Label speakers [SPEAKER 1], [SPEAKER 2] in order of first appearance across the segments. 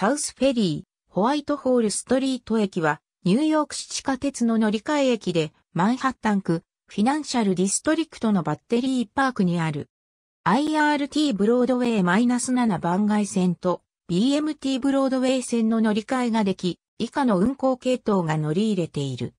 [SPEAKER 1] サウスフェリー、ホワイトホールストリート駅は、ニューヨーク市地下鉄の乗り換え駅で、マンハッタン区、フィナンシャルディストリクトのバッテリーパークにある。IRT ブロードウェイ -7 番外線と BMT ブロードウェイ線の乗り換えができ、以下の運行系統が乗り入れている。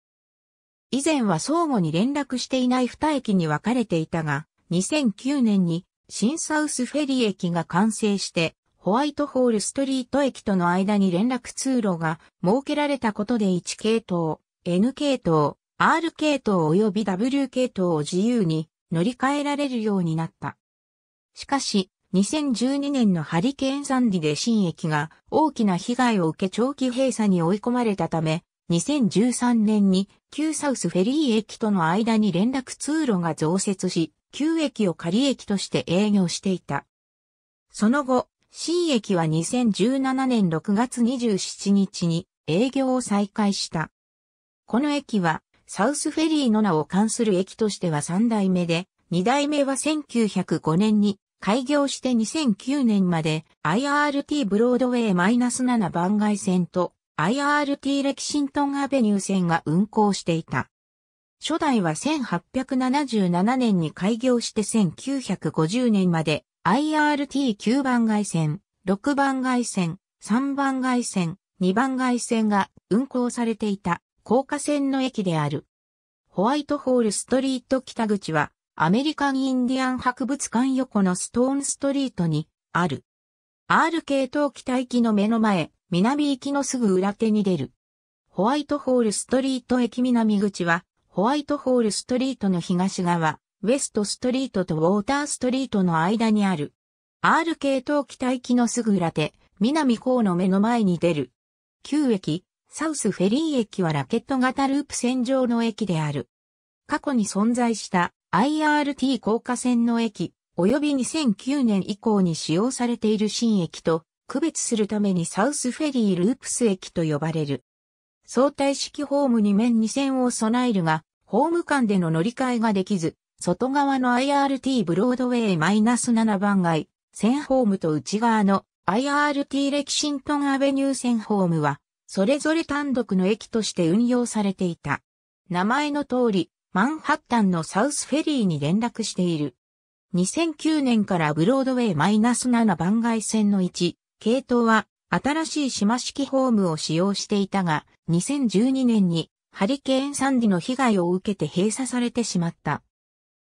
[SPEAKER 1] 以前は相互に連絡していない2駅に分かれていたが、2009年に新サウスフェリー駅が完成して、ホワイトホールストリート駅との間に連絡通路が設けられたことで1系統、N 系統、R 系統及び W 系統を自由に乗り換えられるようになった。しかし、2012年のハリケーンサンディで新駅が大きな被害を受け長期閉鎖に追い込まれたため、2013年に旧サウスフェリー駅との間に連絡通路が増設し、旧駅を仮駅として営業していた。その後、新駅は2017年6月27日に営業を再開した。この駅はサウスフェリーの名を冠する駅としては3代目で、2代目は1905年に開業して2009年まで IRT ブロードウェイ -7 番外線と IRT レキシントンアベニュー線が運行していた。初代は1877年に開業して1950年まで IRT9 番外線、6番外線、3番外線、2番外線が運行されていた高架線の駅である。ホワイトホールストリート北口はアメリカンインディアン博物館横のストーンストリートにある。R 系統北行きの目の前、南行きのすぐ裏手に出る。ホワイトホールストリート駅南口はホワイトホールストリートの東側、ウェストストリートとウォーターストリートの間にある、R 系統北行きのすぐ裏手、南港の目の前に出る。旧駅、サウスフェリー駅はラケット型ループ線上の駅である。過去に存在した IRT 高架線の駅、及び2009年以降に使用されている新駅と区別するためにサウスフェリーループス駅と呼ばれる。相対式ホームに面2線を備えるが、ホーム間での乗り換えができず、外側の IRT ブロードウェイ -7 番街、線ホームと内側の IRT レキシントンアベニュー線ホームは、それぞれ単独の駅として運用されていた。名前の通り、マンハッタンのサウスフェリーに連絡している。2009年からブロードウェイ -7 番街線の1、系統は新しい島式ホームを使用していたが、2012年にハリケーンサンディの被害を受けて閉鎖されてしまった。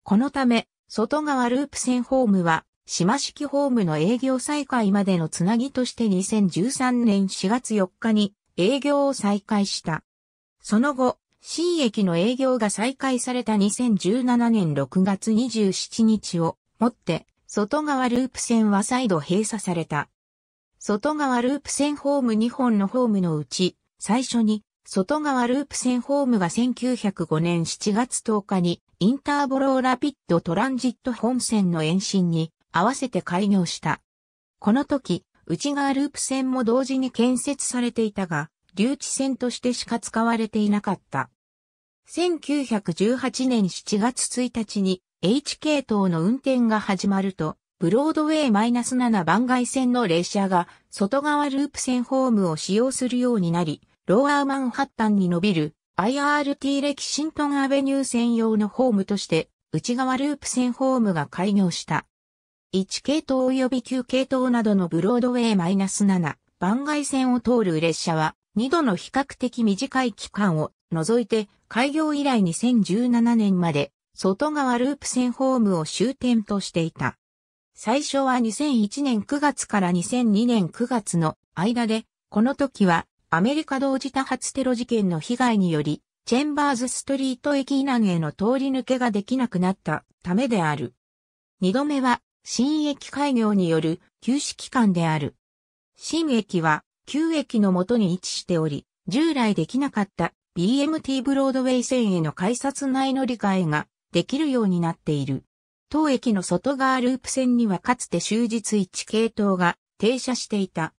[SPEAKER 1] このため、外側ループ線ホームは、島式ホームの営業再開までのつなぎとして2013年4月4日に営業を再開した。その後、新駅の営業が再開された2017年6月27日をもって、外側ループ線は再度閉鎖された。外側ループ線ホーム2本のホームのうち、最初に外側ループ線ホームが1905年7月10日にインターボローラピッドトランジット本線の延伸に合わせて開業した。この時、内側ループ線も同時に建設されていたが、留置線としてしか使われていなかった。1918年7月1日に H 系統の運転が始まると、ブロードウェイ -7 番外線の列車が外側ループ線ホームを使用するようになり、ローアーマンハッタンに伸びる IRT レキシントンアベニュー専用のホームとして内側ループ線ホームが開業した。1系統及び9系統などのブロードウェイ -7 番外線を通る列車は2度の比較的短い期間を除いて開業以来2017年まで外側ループ線ホームを終点としていた。最初は2001年9月から2002年9月の間で、この時はアメリカ同時多発テロ事件の被害により、チェンバーズストリート駅以南への通り抜けができなくなったためである。二度目は、新駅開業による休止期間である。新駅は、旧駅のもとに位置しており、従来できなかった BMT ブロードウェイ線への改札内乗り換えができるようになっている。当駅の外側ループ線にはかつて終日置系統が停車していた。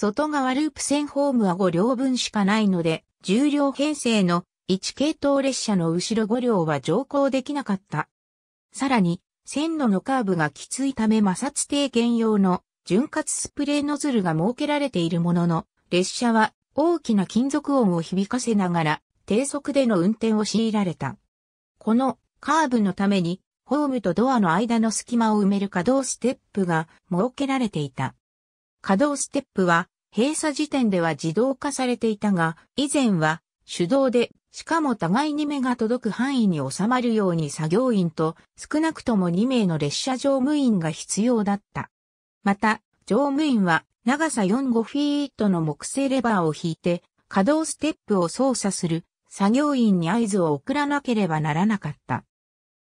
[SPEAKER 1] 外側ループ線ホームは5両分しかないので、重量編成の1系統列車の後ろ5両は乗降できなかった。さらに、線路のカーブがきついため摩擦低減用の潤滑スプレーノズルが設けられているものの、列車は大きな金属音を響かせながら低速での運転を強いられた。このカーブのためにホームとドアの間の隙間を埋める可動ステップが設けられていた。稼働ステップは閉鎖時点では自動化されていたが、以前は手動で、しかも互いに目が届く範囲に収まるように作業員と少なくとも2名の列車乗務員が必要だった。また、乗務員は長さ4 5フィートの木製レバーを引いて稼働ステップを操作する作業員に合図を送らなければならなかった。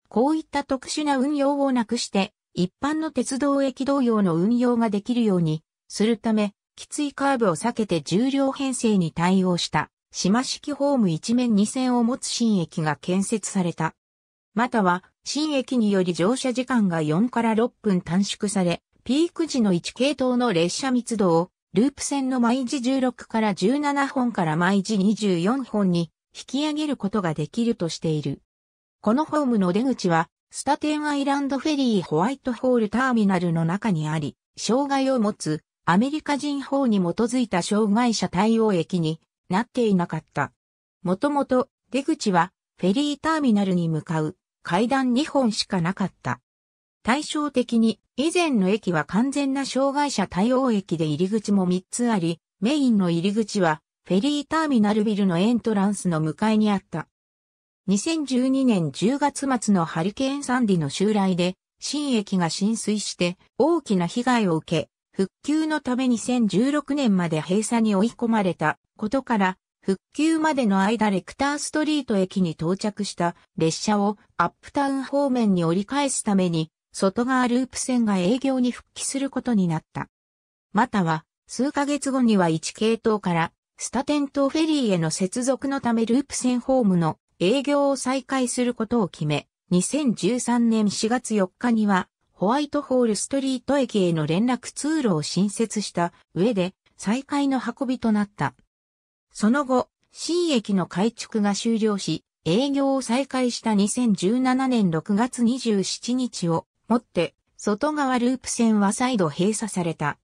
[SPEAKER 1] こういった特殊な運用をなくして一般の鉄道駅同様の運用ができるようにするため、きついカーブを避けて重量編成に対応した島式ホーム一面2線を持つ新駅が建設された。または、新駅により乗車時間が4から6分短縮され、ピーク時の1系統の列車密度を、ループ線の毎時16から17本から毎時24本に引き上げることができるとしている。このホームの出口は、スタテンアイランドフェリーホワイトホールターミナルの中にあり、障害を持つアメリカ人法に基づいた障害者対応駅になっていなかった。もともと出口はフェリーターミナルに向かう階段2本しかなかった。対照的に以前の駅は完全な障害者対応駅で入り口も3つあり、メインの入り口はフェリーターミナルビルのエントランスの向かいにあった。2012年10月末のハリケーンサンディの襲来で新駅が浸水して大きな被害を受け、復旧のため2016年まで閉鎖に追い込まれたことから、復旧までの間レクターストリート駅に到着した列車をアップタウン方面に折り返すために、外側ループ線が営業に復帰することになった。または、数ヶ月後には1系統からスタテン島フェリーへの接続のためループ線ホームの営業を再開することを決め、2013年4月4日にはホワイトホールストリート駅への連絡通路を新設した上で再開の運びとなった。その後、新駅の改築が終了し、営業を再開した2017年6月27日をもって、外側ループ線は再度閉鎖された。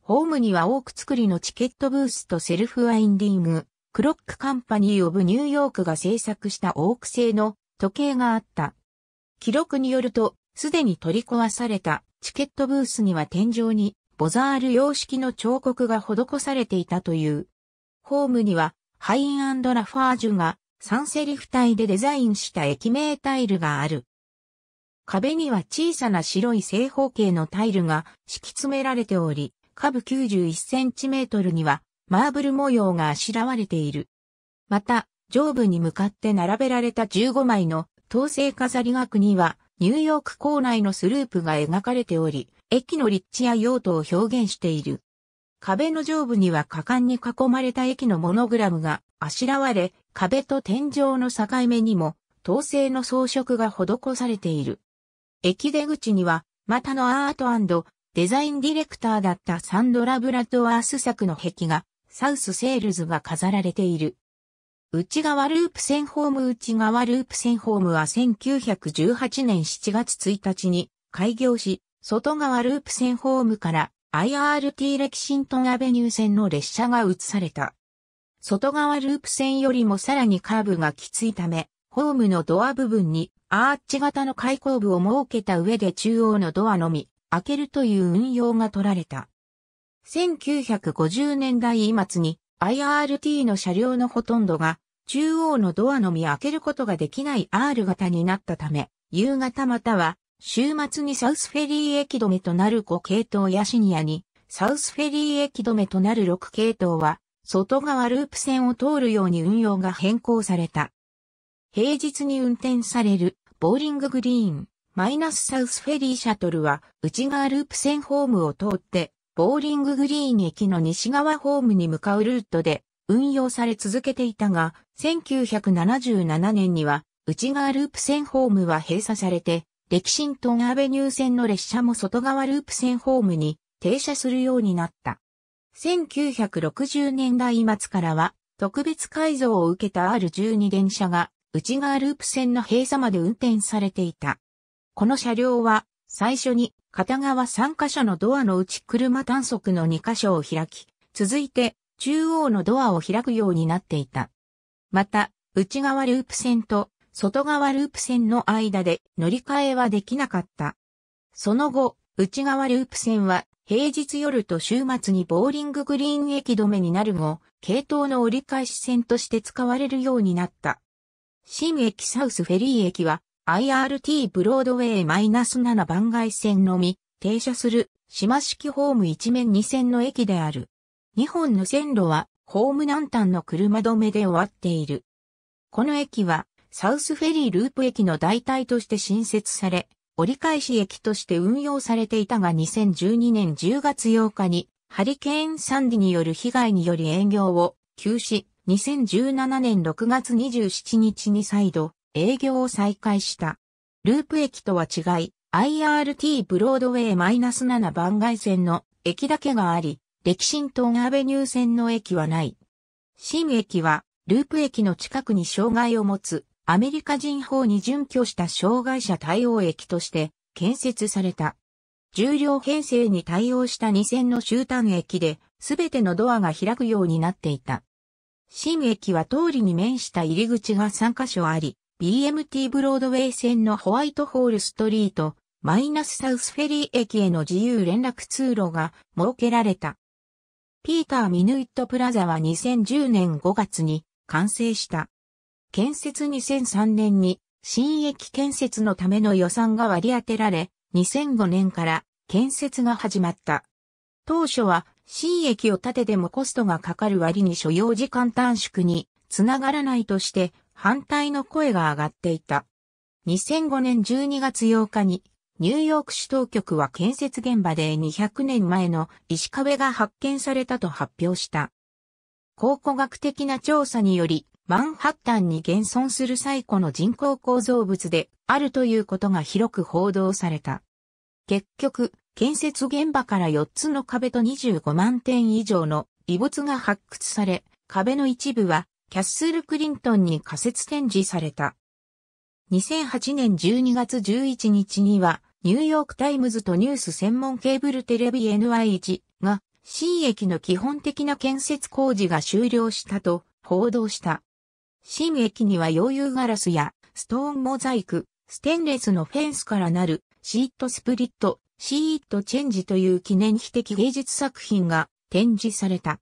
[SPEAKER 1] ホームには多く作りのチケットブースとセルフワインディング、クロックカンパニーオブニューヨークが制作したオーク製の時計があった。記録によると、すでに取り壊されたチケットブースには天井にボザール様式の彫刻が施されていたという。ホームにはハインラファージュがサンセリフ体でデザインした駅名タイルがある。壁には小さな白い正方形のタイルが敷き詰められており、下部91センチメートルにはマーブル模様があしらわれている。また、上部に向かって並べられた15枚の統制飾り額にはニューヨーク構内のスループが描かれており、駅の立地や用途を表現している。壁の上部には果敢に囲まれた駅のモノグラムがあしらわれ、壁と天井の境目にも、統制の装飾が施されている。駅出口には、またのアートデザインディレクターだったサンドラ・ブラッドワース作の壁画、サウス・セールズが飾られている。内側ループ線ホーム内側ループ線ホームは1918年7月1日に開業し、外側ループ線ホームから IRT レキシントンアベニュー線の列車が移された。外側ループ線よりもさらにカーブがきついため、ホームのドア部分にアーチ型の開口部を設けた上で中央のドアのみ開けるという運用が取られた。1950年代末に IRT の車両のほとんどが中央のドアのみ開けることができない R 型になったため、夕方または週末にサウスフェリー駅止めとなる5系統やシニアに、サウスフェリー駅止めとなる6系統は、外側ループ線を通るように運用が変更された。平日に運転されるボーリンググリーン、マイナスサウスフェリーシャトルは内側ループ線ホームを通ってボーリンググリーン駅の西側ホームに向かうルートで運用され続けていたが、1977年には内側ループ線ホームは閉鎖されて、歴史シトンアベニュー線の列車も外側ループ線ホームに停車するようになった。1960年代末からは特別改造を受けた R12 電車が内側ループ線の閉鎖まで運転されていた。この車両は最初に片側3箇所のドアのうち車短足の2箇所を開き、続いて中央のドアを開くようになっていた。また、内側ループ線と外側ループ線の間で乗り換えはできなかった。その後、内側ループ線は平日夜と週末にボーリンググリーン駅止めになる後、系統の折り返し線として使われるようになった。新駅サウスフェリー駅は IRT ブロードウェイ -7 番外線のみ停車する島式ホーム一面二線の駅である。二本の線路はホーム南端の車止めで終わっている。この駅はサウスフェリーループ駅の代替として新設され、折り返し駅として運用されていたが2012年10月8日にハリケーンサンディによる被害により営業を休止、2017年6月27日に再度営業を再開した。ループ駅とは違い、IRT ブロードウェイ -7 番外線の駅だけがあり、歴史東アベニュー線の駅はない。新駅は、ループ駅の近くに障害を持つ、アメリカ人法に準拠した障害者対応駅として建設された。重量編成に対応した2線の終端駅で、すべてのドアが開くようになっていた。新駅は通りに面した入り口が3カ所あり、BMT ブロードウェイ線のホワイトホールストリート、マイナスサウスフェリー駅への自由連絡通路が設けられた。ピーター・ミヌイット・プラザは2010年5月に完成した。建設2003年に新駅建設のための予算が割り当てられ、2005年から建設が始まった。当初は新駅を建ててもコストがかかる割に所要時間短縮につながらないとして反対の声が上がっていた。2005年12月8日に、ニューヨーク市当局は建設現場で200年前の石壁が発見されたと発表した。考古学的な調査により、マンハッタンに現存する最古の人工構造物であるということが広く報道された。結局、建設現場から4つの壁と25万点以上の遺物が発掘され、壁の一部はキャッスル・クリントンに仮設展示された。2008年12月11日には、ニューヨークタイムズとニュース専門ケーブルテレビ NY1 が、新駅の基本的な建設工事が終了したと報道した。新駅には溶融ガラスやストーンモザイク、ステンレスのフェンスからなるシートスプリット、シートチェンジという記念碑的芸術作品が展示された。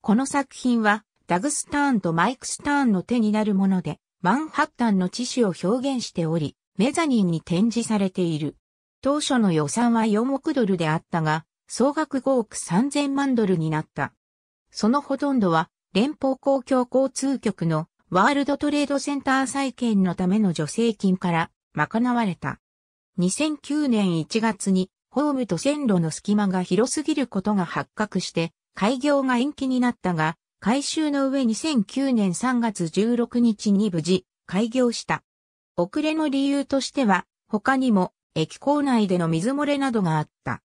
[SPEAKER 1] この作品はダグ・スターンとマイク・スターンの手になるもので、マンハッタンの地址を表現しており、メザニンに展示されている。当初の予算は4億ドルであったが、総額5億3000万ドルになった。そのほとんどは、連邦公共交通局のワールドトレードセンター再建のための助成金から賄われた。2009年1月にホームと線路の隙間が広すぎることが発覚して開業が延期になったが改修の上2009年3月16日に無事、開業した。遅れの理由としては、他にも、駅構内での水漏れなどがあった。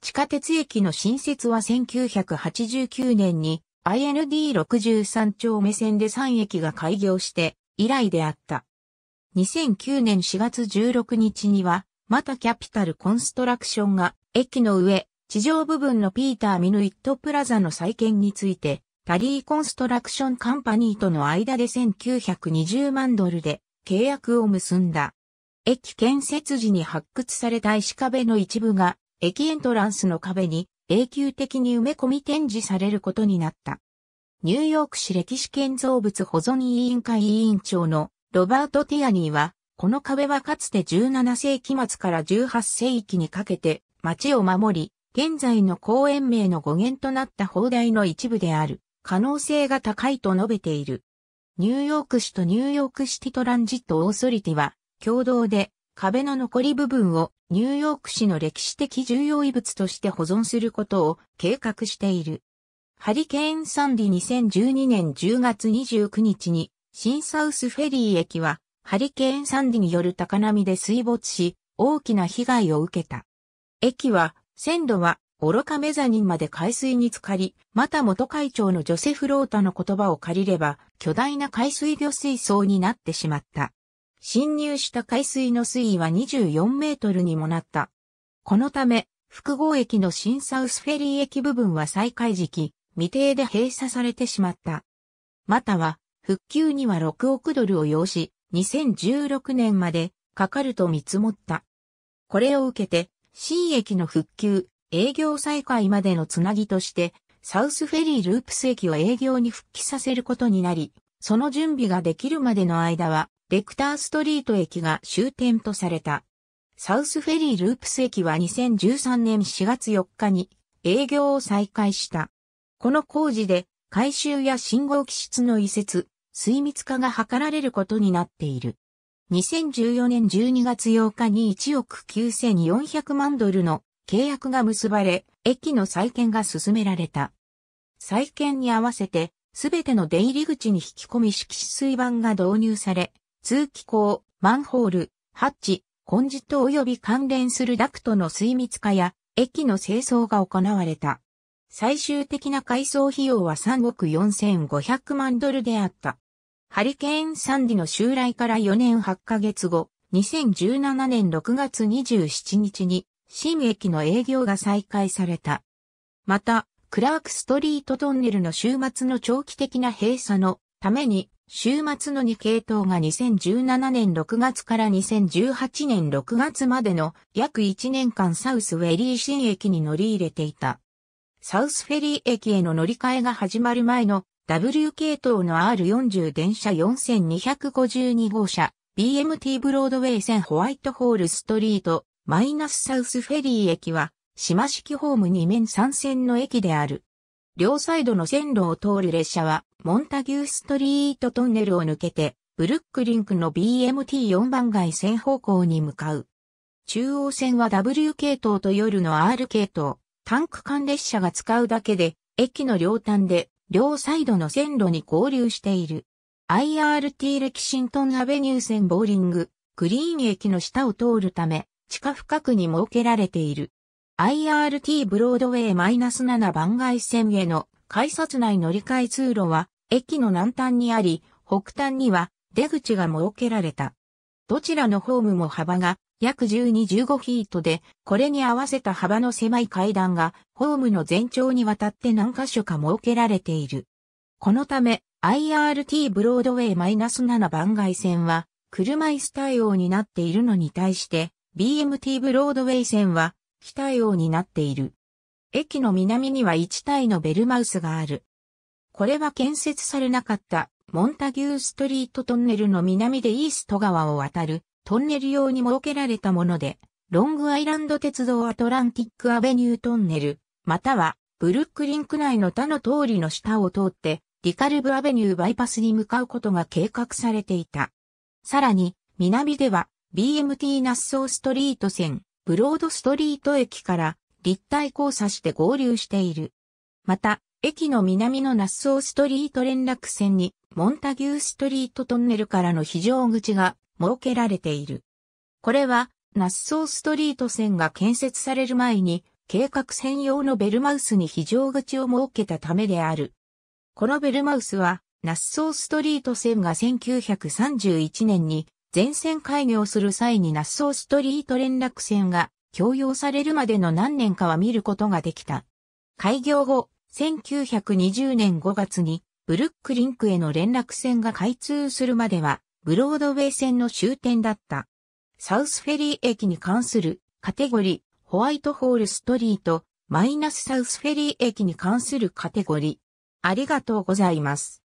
[SPEAKER 1] 地下鉄駅の新設は1989年に IND63 丁目線で3駅が開業して以来であった。2009年4月16日には、またキャピタルコンストラクションが駅の上、地上部分のピーター・ミヌイット・プラザの再建についてタリーコンストラクションカンパニーとの間で1920万ドルで契約を結んだ。駅建設時に発掘された石壁の一部が駅エントランスの壁に永久的に埋め込み展示されることになった。ニューヨーク市歴史建造物保存委員会委員長のロバート・ティアニーは、この壁はかつて17世紀末から18世紀にかけて街を守り、現在の公園名の語源となった砲台の一部である。可能性が高いと述べている。ニューヨーク市とニューヨークシティトランジットオーソリティは共同で壁の残り部分をニューヨーク市の歴史的重要遺物として保存することを計画している。ハリケーンサンディ2012年10月29日に新サウスフェリー駅はハリケーンサンディによる高波で水没し大きな被害を受けた。駅は線路は愚かメザニンまで海水に浸かり、また元会長のジョセフ・ロータの言葉を借りれば、巨大な海水魚水槽になってしまった。侵入した海水の水位は24メートルにもなった。このため、複合駅の新サウスフェリー駅部分は再開時期、未定で閉鎖されてしまった。または、復旧には6億ドルを要し、2016年までかかると見積もった。これを受けて、新駅の復旧、営業再開までのつなぎとして、サウスフェリーループス駅を営業に復帰させることになり、その準備ができるまでの間は、レクターストリート駅が終点とされた。サウスフェリーループス駅は2013年4月4日に営業を再開した。この工事で改修や信号機室の移設、水密化が図られることになっている。2014年12月8日に1億9400万ドルの契約が結ばれ、駅の再建が進められた。再建に合わせて、すべての出入り口に引き込み式止水板が導入され、通気口、マンホール、ハッチ、コンジット及び関連するダクトの水密化や、駅の清掃が行われた。最終的な改装費用は3億4500万ドルであった。ハリケーン・サンディの襲来から4年8ヶ月後、2017年6月27日に新駅の営業が再開された。また、クラークストリートトンネルの週末の長期的な閉鎖のために、週末の2系統が2017年6月から2018年6月までの約1年間サウスウェリー新駅に乗り入れていた。サウスフェリー駅への乗り換えが始まる前の W 系統の R40 電車4252号車、BMT ブロードウェイ線ホワイトホールストリート、マイナスサウスフェリー駅は、島式ホーム2面3線の駅である。両サイドの線路を通る列車は、モンタギューストリートトンネルを抜けて、ブルックリンクの BMT4 番街線方向に向かう。中央線は W 系統と夜の R 系統、ンク間列車が使うだけで、駅の両端で、両サイドの線路に合流している。IRT レキシントンアベニュー線ボーリング、グリーン駅の下を通るため、地下深くに設けられている。IRT ブロードウェイ -7 番外線への改札内乗り換え通路は駅の南端にあり、北端には出口が設けられた。どちらのホームも幅が約12-15フィートで、これに合わせた幅の狭い階段がホームの全長にわたって何箇所か設けられている。このため IRT ブロードウェイ -7 番外線は車椅子対応になっているのに対して BMT ブロードウェイ線は北洋になっている。駅の南には1体のベルマウスがある。これは建設されなかったモンタギューストリートトンネルの南でイースト川を渡るトンネル用に設けられたもので、ロングアイランド鉄道アトランティックアベニュートンネル、またはブルックリンク内の他の通りの下を通って、リカルブアベニューバイパスに向かうことが計画されていた。さらに、南では BMT ナッソーストリート線、ブロードストリート駅から立体交差して合流している。また、駅の南のナッソーストリート連絡線に、モンタギューストリートトンネルからの非常口が設けられている。これは、ナッソーストリート線が建設される前に、計画専用のベルマウスに非常口を設けたためである。このベルマウスは、ナッソーストリート線が1931年に全線開業する際にナッソーストリート連絡線が供用されるまでの何年かは見ることができた。開業後、1920年5月にブルックリンクへの連絡線が開通するまでは、ブロードウェイ線の終点だった。サウスフェリー駅に関するカテゴリー、ホワイトホールストリート、マイナスサウスフェリー駅に関するカテゴリー。ありがとうございます。